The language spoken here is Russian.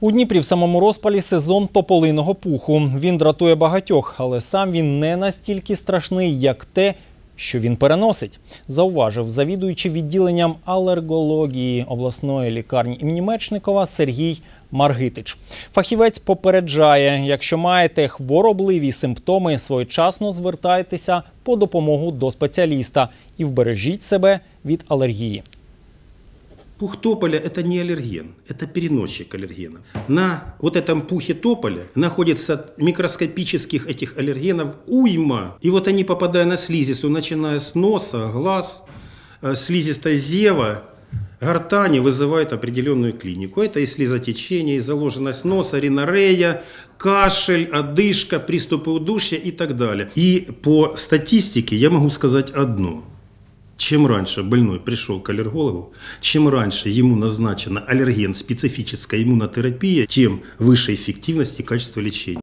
У Дніпрі в самому розпалі сезон тополиного пуху. Він дратує багатьох, але сам він не настільки страшний, як те, що він переносить. Зауважив завідуючи відділенням алергології обласної лікарні імені Мечникова Сергій Маргитич. Фахівець попереджає, якщо маєте хворобливі симптоми, своєчасно звертайтеся по допомогу до спеціаліста і вбережіть себе від алергії. Пух тополя – это не аллерген, это переносчик аллергенов. На вот этом пухе тополя находится микроскопических этих аллергенов уйма. И вот они, попадая на слизистую, начиная с носа, глаз, э, слизистой зева, гортани, вызывают определенную клинику. Это и слезотечение, и заложенность носа, ринорея, кашель, одышка, приступы удушья и так далее. И по статистике я могу сказать одно – чем раньше больной пришел к аллергологу, чем раньше ему назначена аллерген, специфическая иммунотерапия, тем выше эффективность и качество лечения.